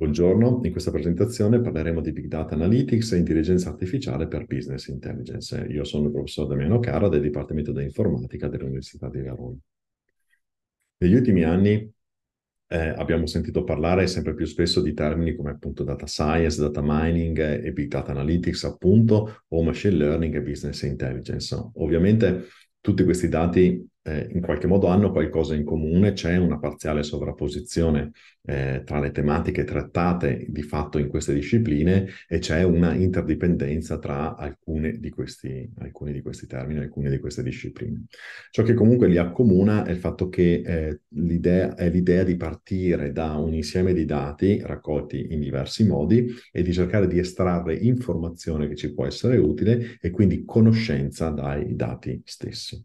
Buongiorno, in questa presentazione parleremo di Big Data Analytics e Intelligenza Artificiale per Business Intelligence. Io sono il professor Damiano Cara del Dipartimento di Informatica dell'Università di Verona. Negli ultimi anni eh, abbiamo sentito parlare sempre più spesso di termini come appunto data science, data mining eh, e big data analytics appunto o machine learning e business intelligence. Ovviamente tutti questi dati eh, in qualche modo hanno qualcosa in comune, c'è una parziale sovrapposizione eh, tra le tematiche trattate di fatto in queste discipline e c'è una interdipendenza tra alcune di questi, alcuni di questi termini, alcune di queste discipline. Ciò che comunque li accomuna è il fatto che eh, l'idea, è l'idea di partire da un insieme di dati raccolti in diversi modi e di cercare di estrarre informazione che ci può essere utile e quindi conoscenza dai dati stessi.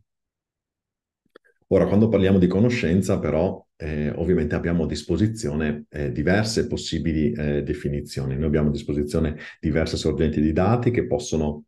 Ora, quando parliamo di conoscenza, però, eh, ovviamente abbiamo a disposizione eh, diverse possibili eh, definizioni. Noi abbiamo a disposizione diverse sorgenti di dati che possono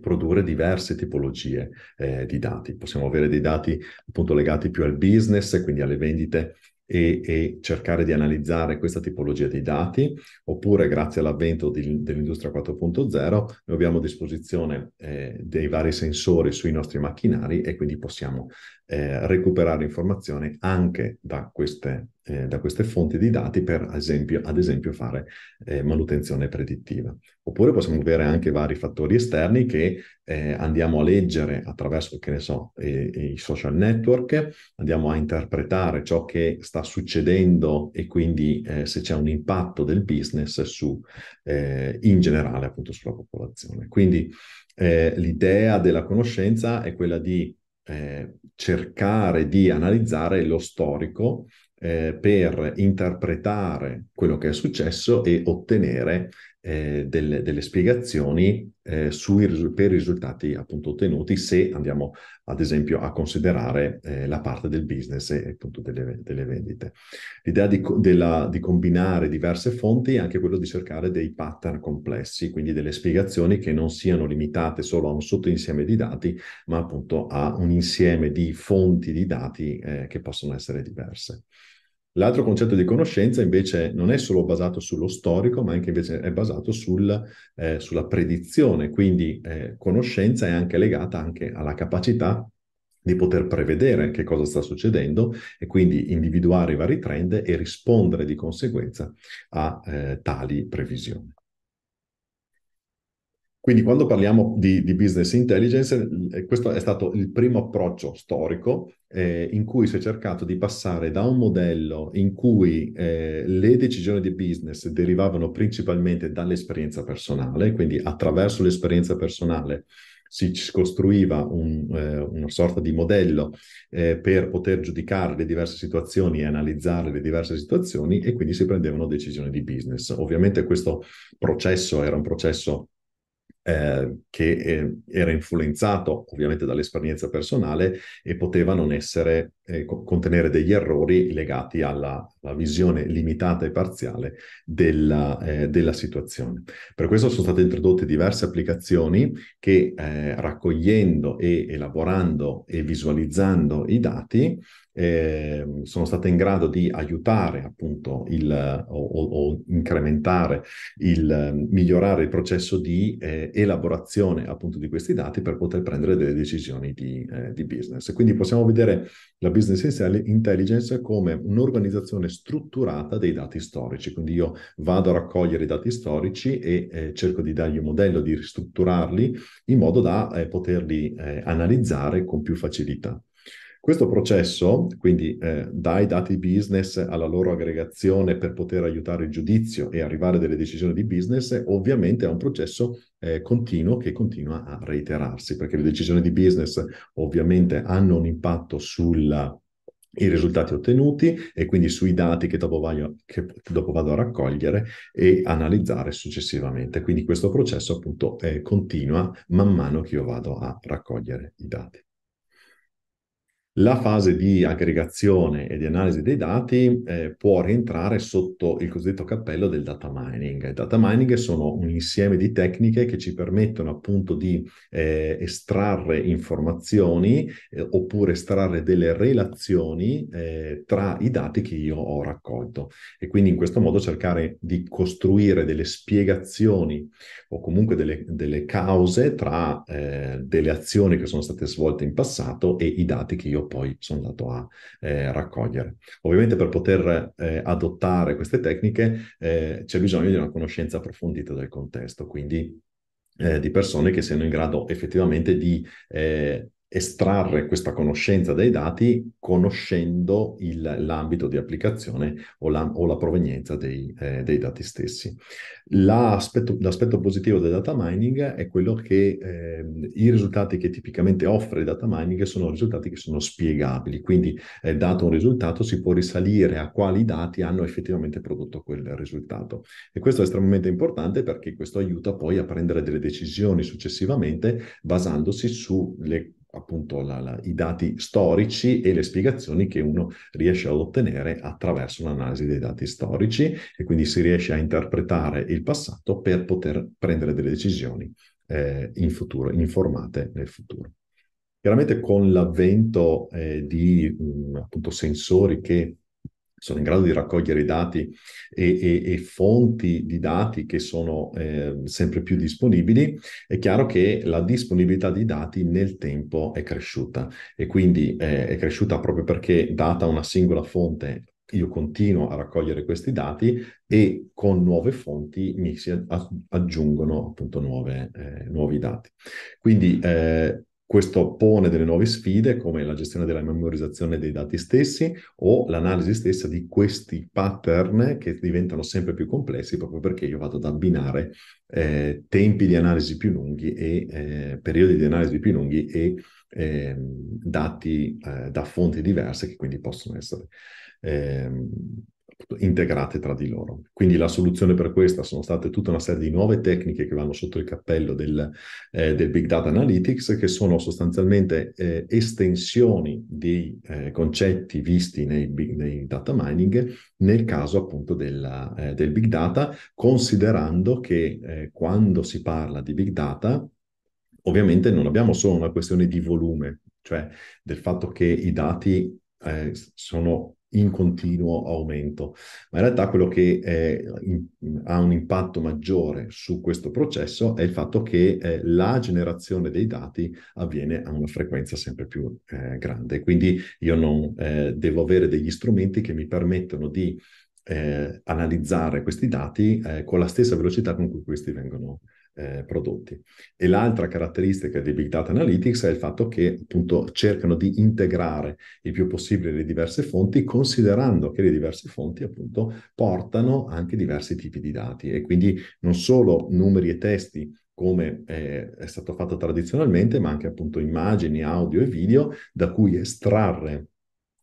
produrre diverse tipologie eh, di dati. Possiamo avere dei dati appunto legati più al business, quindi alle vendite e, e, cercare di analizzare questa tipologia di dati, oppure grazie all'avvento di, dell'industria 4.0 noi abbiamo a disposizione eh, dei vari sensori sui nostri macchinari e quindi possiamo eh, recuperare informazioni anche da queste, eh, da queste, fonti di dati per esempio, ad esempio fare eh, manutenzione predittiva. Oppure possiamo avere anche vari fattori esterni che eh, andiamo a leggere attraverso, che ne so, eh, eh, i social network, andiamo a interpretare ciò che sta succedendo e quindi se c'è un impatto del business su, in generale appunto sulla popolazione. Quindi l'idea della conoscenza è quella di eh, cercare di analizzare lo storico eh, per interpretare quello che è successo e ottenere eh, delle, delle, spiegazioni eh, sui, per i risultati appunto ottenuti se andiamo ad esempio a considerare eh, la parte del business e appunto delle, delle vendite. L'idea di, della, di, combinare diverse fonti è anche quello di cercare dei pattern complessi, quindi delle spiegazioni che non siano limitate solo a un sottoinsieme di dati, ma appunto a un insieme di fonti di dati eh, che possono essere diverse. L'altro concetto di conoscenza invece non è solo basato sullo storico, ma anche invece è basato sul, eh, sulla predizione, quindi eh, conoscenza è anche legata anche alla capacità di poter prevedere che cosa sta succedendo e quindi individuare i vari trend e rispondere di conseguenza a eh, tali previsioni. Quindi quando parliamo di, di, business intelligence, eh, questo è stato il primo approccio storico eh, in cui si è cercato di passare da un modello in cui eh, le decisioni di business derivavano principalmente dall'esperienza personale, quindi attraverso l'esperienza personale si costruiva un, eh, una sorta di modello eh, per poter giudicare le diverse situazioni e analizzare le diverse situazioni e quindi si prendevano decisioni di business. Ovviamente questo processo era un processo eh, che eh, era influenzato ovviamente dall'esperienza personale e poteva non essere eh, contenere degli errori legati alla, alla, visione limitata e parziale della, eh, della situazione. Per questo sono state introdotte diverse applicazioni che eh, raccogliendo e elaborando e visualizzando i dati eh, sono state in grado di aiutare appunto il, o, o, incrementare, il, migliorare il processo di eh, elaborazione appunto di questi dati per poter prendere delle decisioni di, eh, di business. Quindi possiamo vedere la Business Intelligence come un'organizzazione strutturata dei dati storici. Quindi io vado a raccogliere i dati storici e eh, cerco di dargli un modello, di ristrutturarli in modo da eh, poterli eh, analizzare con più facilità. Questo processo, quindi eh, dai dati business alla loro aggregazione per poter aiutare il giudizio e arrivare a delle decisioni di business, ovviamente è un processo eh, continuo che continua a reiterarsi, perché le decisioni di business ovviamente hanno un impatto sulla i risultati ottenuti e quindi sui dati che dopo, voglio, che dopo, vado a raccogliere e analizzare successivamente. Quindi questo processo appunto eh, continua man mano che io vado a raccogliere i dati. La fase di aggregazione e di analisi dei dati eh, può rientrare sotto il cosiddetto cappello del data mining. Il data mining sono un insieme di tecniche che ci permettono appunto di eh, estrarre informazioni eh, oppure estrarre delle relazioni eh, tra i dati che io ho raccolto e quindi in questo modo cercare di costruire delle spiegazioni o comunque delle, delle cause tra eh, delle azioni che sono state svolte in passato e i dati che io poi sono andato a eh, raccogliere. Ovviamente per poter eh, adottare queste tecniche eh, c'è bisogno di una conoscenza approfondita del contesto, quindi eh, di persone che siano in grado effettivamente di eh, estrarre questa conoscenza dei dati conoscendo il, l'ambito di applicazione o la, o la provenienza dei, eh, dei, dati stessi. L'aspetto, l'aspetto, positivo del data mining è quello che eh, i risultati che tipicamente offre il data mining sono risultati che sono spiegabili, quindi eh, dato un risultato si può risalire a quali dati hanno effettivamente prodotto quel risultato. E questo è estremamente importante perché questo aiuta poi a prendere delle decisioni successivamente basandosi sulle appunto la, la, i dati storici e le spiegazioni che uno riesce ad ottenere attraverso l'analisi dei dati storici e quindi si riesce a interpretare il passato per poter prendere delle decisioni eh, in futuro, informate nel futuro. Chiaramente con l'avvento eh, di mh, mm, appunto sensori che sono in grado di raccogliere i dati e, e, e fonti di dati che sono eh, sempre più disponibili, è chiaro che la disponibilità di dati nel tempo è cresciuta e quindi eh, è cresciuta proprio perché data una singola fonte io continuo a raccogliere questi dati e con nuove fonti mi si aggiungono appunto nuove, eh, nuovi dati. Quindi eh, questo pone delle nuove sfide come la gestione della memorizzazione dei dati stessi o l'analisi stessa di questi pattern che diventano sempre più complessi proprio perché io vado ad abbinare eh, tempi di analisi più lunghi e eh, periodi di analisi più lunghi e ehm, eh, dati da fonti diverse che quindi possono essere eh, integrate tra di loro. Quindi la soluzione per questa sono state tutta una serie di nuove tecniche che vanno sotto il cappello del, eh, del Big Data Analytics, che sono sostanzialmente eh, estensioni di eh, concetti visti nei, nei, data mining, nel caso appunto della, eh, del Big Data, considerando che eh, quando si parla di Big Data, ovviamente non abbiamo solo una questione di volume, cioè del fatto che i dati eh, sono in continuo aumento. Ma in realtà quello che eh, in, ha un impatto maggiore su questo processo è il fatto che eh, la generazione dei dati avviene a una frequenza sempre più eh, grande. Quindi io non eh, devo avere degli strumenti che mi permettono di eh, analizzare questi dati eh, con la stessa velocità con cui questi vengono eh, prodotti. E l'altra caratteristica di Big Data Analytics è il fatto che appunto cercano di integrare il più possibile le diverse fonti, considerando che le diverse fonti appunto portano anche diversi tipi di dati e quindi non solo numeri e testi come è, eh, è stato fatto tradizionalmente, ma anche appunto immagini, audio e video da cui estrarre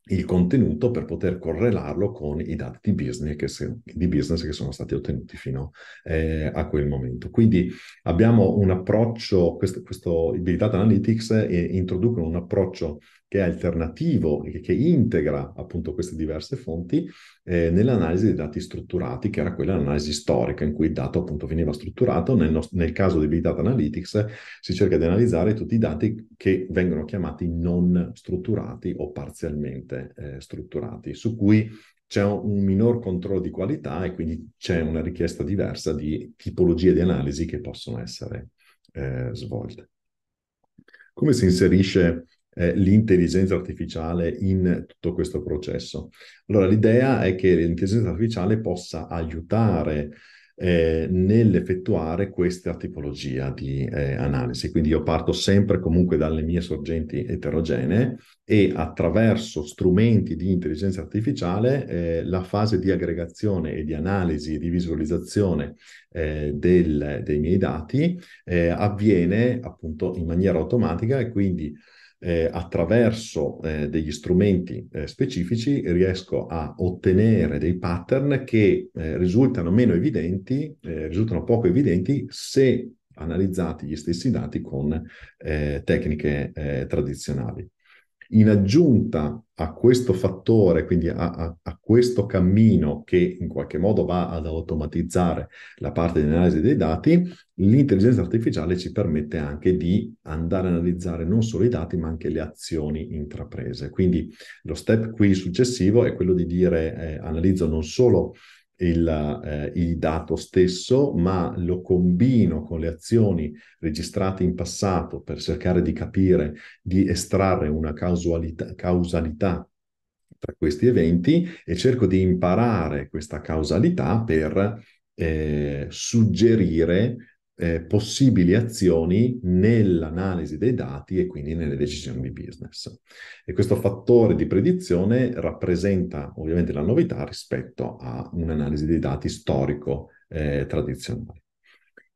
il contenuto per poter correlarlo con i dati di business che, se, di business che sono stati ottenuti fino eh, a quel momento. Quindi abbiamo un approccio, questo, questo, Big Data Analytics eh, introducono un approccio che è alternativo e che integra appunto queste diverse fonti eh, nell'analisi dei dati strutturati, che era quella l'analisi storica in cui il dato appunto veniva strutturato. Nel, nos- nel caso di Big Data Analytics si cerca di analizzare tutti i dati che vengono chiamati non strutturati o parzialmente eh, strutturati, su cui c'è un minor controllo di qualità e quindi c'è una richiesta diversa di tipologie di analisi che possono essere eh, svolte. Come si inserisce eh, l'intelligenza artificiale in tutto questo processo. Allora l'idea è che l'intelligenza artificiale possa aiutare eh, nell'effettuare questa tipologia di eh, analisi. Quindi io parto sempre comunque dalle mie sorgenti eterogenee e attraverso strumenti di intelligenza artificiale eh, la fase di aggregazione e di analisi e di visualizzazione eh, del, dei miei dati eh, avviene appunto in maniera automatica e quindi eh, attraverso eh, degli strumenti eh, specifici riesco a ottenere dei pattern che eh, risultano meno evidenti, eh, risultano poco evidenti se analizzati gli stessi dati con eh, tecniche tradizionali. In aggiunta a questo fattore, quindi a, a, a, questo cammino che in qualche modo va ad automatizzare la parte di analisi dei dati, l'intelligenza artificiale ci permette anche di andare a analizzare non solo i dati, ma anche le azioni intraprese. Quindi lo step qui successivo è quello di dire eh, analizzo non solo il, eh, il, dato stesso, ma lo combino con le azioni registrate in passato per cercare di capire, di estrarre una causalità, causalità tra questi eventi e cerco di imparare questa causalità per eh, suggerire eh, possibili azioni nell'analisi dei dati e quindi nelle decisioni di business. E questo fattore di predizione rappresenta ovviamente la novità rispetto a un'analisi dei dati storico eh, tradizionale.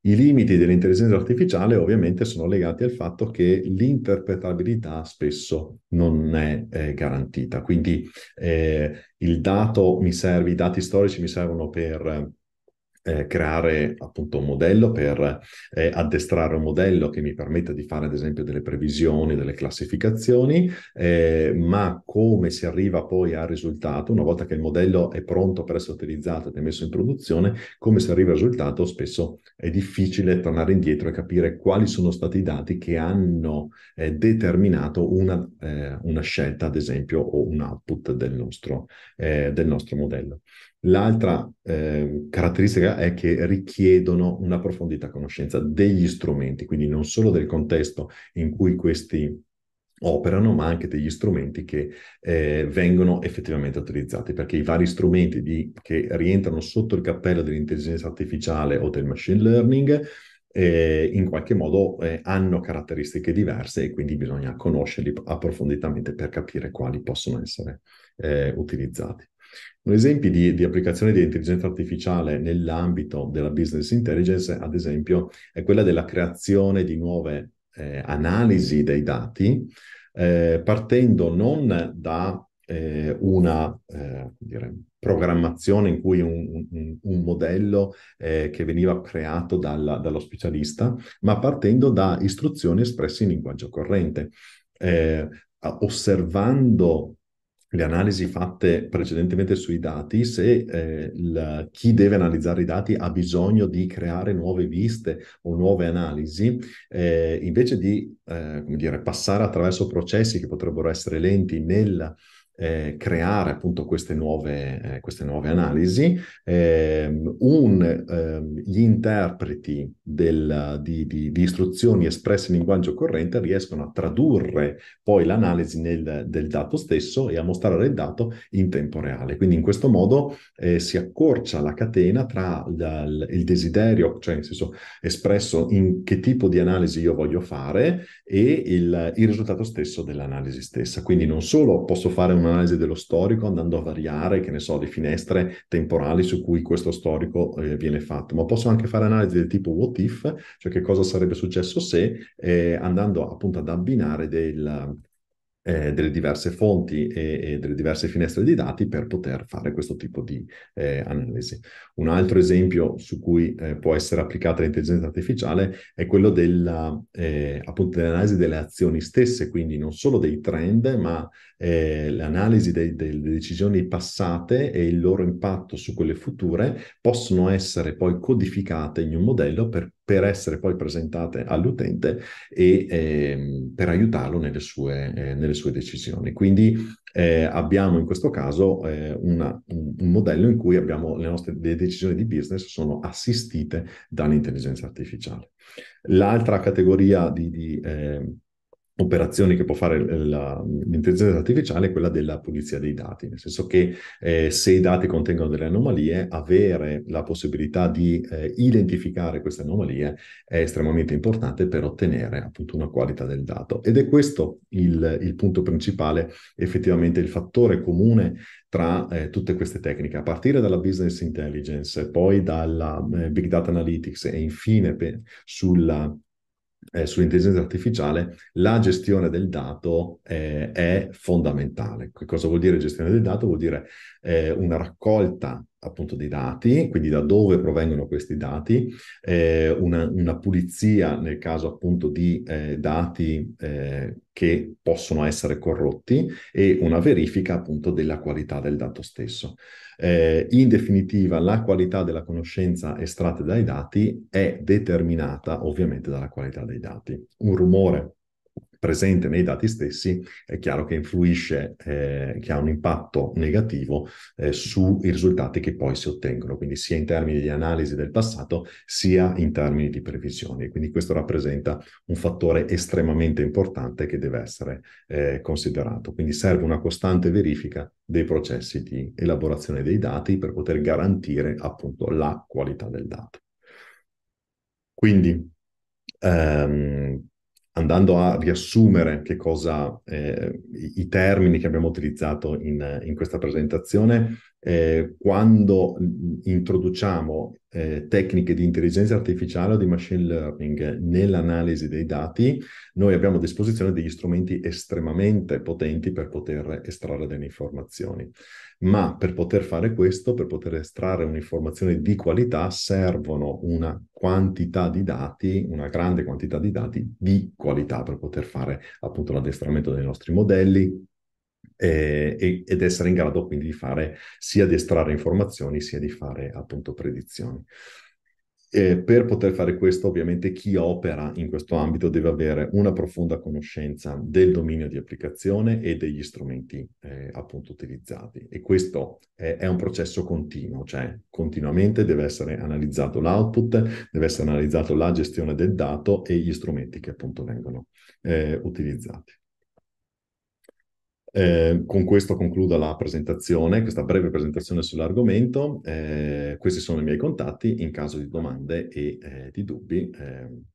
I limiti dell'intelligenza artificiale ovviamente sono legati al fatto che l'interpretabilità spesso non è eh, garantita, quindi eh, il dato mi serve, i dati storici mi servono per eh, creare appunto un modello per eh, addestrare un modello che mi permetta di fare ad esempio delle previsioni, delle classificazioni, eh, ma come si arriva poi al risultato, una volta che il modello è pronto per essere utilizzato ed è messo in produzione, come si arriva al risultato spesso è difficile tornare indietro e capire quali sono stati i dati che hanno eh, determinato una, eh, una, scelta ad esempio o un output del nostro, eh, del nostro modello. L'altra eh, caratteristica è che richiedono una profondità conoscenza degli strumenti, quindi non solo del contesto in cui questi operano, ma anche degli strumenti che eh, vengono effettivamente utilizzati, perché i vari strumenti di, che rientrano sotto il cappello dell'intelligenza artificiale o del machine learning eh, in qualche modo eh, hanno caratteristiche diverse e quindi bisogna conoscerli approfonditamente per capire quali possono essere eh, utilizzati. Un esempio di, di applicazione di intelligenza artificiale nell'ambito della business intelligence, ad esempio, è quella della creazione di nuove eh, analisi dei dati, eh, partendo non da eh, una eh, dire, programmazione in cui un, un, un modello eh, che veniva creato dalla, dallo specialista, ma partendo da istruzioni espresse in linguaggio corrente, eh, osservando le analisi fatte precedentemente sui dati, se eh, il, chi deve analizzare i dati ha bisogno di creare nuove viste o nuove analisi, eh, invece di eh, dire, passare attraverso processi che potrebbero essere lenti nel eh, creare appunto queste nuove, eh, queste nuove analisi, ehm, un, ehm, gli interpreti del, di, di, di, istruzioni espresse in linguaggio corrente riescono a tradurre poi l'analisi nel, del dato stesso e a mostrare il dato in tempo reale. Quindi in questo modo eh, si accorcia la catena tra il, il desiderio, cioè nel senso espresso in che tipo di analisi io voglio fare e il, il risultato stesso dell'analisi stessa. Quindi non solo posso fare un un'analisi dello storico andando a variare, che ne so, le finestre temporali su cui questo storico eh, viene fatto, ma posso anche fare analisi del tipo what if, cioè che cosa sarebbe successo se, eh, andando appunto ad abbinare del, eh, delle diverse fonti e, e, delle diverse finestre di dati per poter fare questo tipo di eh, analisi. Un altro esempio su cui eh, può essere applicata l'intelligenza artificiale è quello della, eh, appunto dell'analisi delle azioni stesse, quindi non solo dei trend, ma eh, l'analisi delle decisioni passate e il loro impatto su quelle future possono essere poi codificate in un modello per, per essere poi presentate all'utente e eh, per aiutarlo nelle sue, eh, nelle sue decisioni. Quindi eh, abbiamo in questo caso eh, una, un, modello in cui abbiamo le nostre le decisioni di business sono assistite dall'intelligenza artificiale. L'altra categoria di, di ehm, operazioni che può fare la, l'intelligenza artificiale è quella della pulizia dei dati, nel senso che eh, se i dati contengono delle anomalie, avere la possibilità di eh, identificare queste anomalie è estremamente importante per ottenere appunto una qualità del dato. Ed è questo il, il punto principale, effettivamente il fattore comune tra eh, tutte queste tecniche, a partire dalla business intelligence, poi dalla eh, big data analytics e infine pe- sulla eh, sull'intelligenza artificiale, la gestione del dato eh, è fondamentale. Che cosa vuol dire gestione del dato? Vuol dire eh, una raccolta appunto dei dati, quindi da dove provengono questi dati, eh, una, una, pulizia nel caso appunto di eh, dati eh, che possono essere corrotti e una verifica appunto della qualità del dato stesso. Eh, in definitiva, la qualità della conoscenza estratta dai dati è determinata ovviamente dalla qualità dei dati. Un rumore presente nei dati stessi, è chiaro che influisce, eh, che ha un impatto negativo eh, sui risultati che poi si ottengono, quindi sia in termini di analisi del passato sia in termini di previsioni. Quindi questo rappresenta un fattore estremamente importante che deve essere eh, considerato. Quindi serve una costante verifica dei processi di elaborazione dei dati per poter garantire appunto la qualità del dato. Quindi ehm, andando a riassumere che cosa, eh, i termini che abbiamo utilizzato in, in questa presentazione, eh, quando introduciamo eh, tecniche di intelligenza artificiale o di machine learning nell'analisi dei dati, noi abbiamo a disposizione degli strumenti estremamente potenti per poter estrarre delle informazioni. Ma per poter fare questo, per poter estrarre un'informazione di qualità, servono una quantità di dati, una grande quantità di dati di qualità per poter fare appunto l'addestramento dei nostri modelli, eh, ed essere in grado quindi di fare sia di estrarre informazioni sia di fare appunto predizioni. E per poter fare questo, ovviamente, chi opera in questo ambito deve avere una profonda conoscenza del dominio di applicazione e degli strumenti eh, appunto utilizzati. E questo è, è, un processo continuo, cioè continuamente deve essere analizzato l'output, deve essere analizzata la gestione del dato e gli strumenti che appunto vengono eh, utilizzati. Eh, con questo concludo la presentazione, questa breve presentazione sull'argomento. Eh, questi sono i miei contatti in caso di domande e eh, di dubbi. Ehm,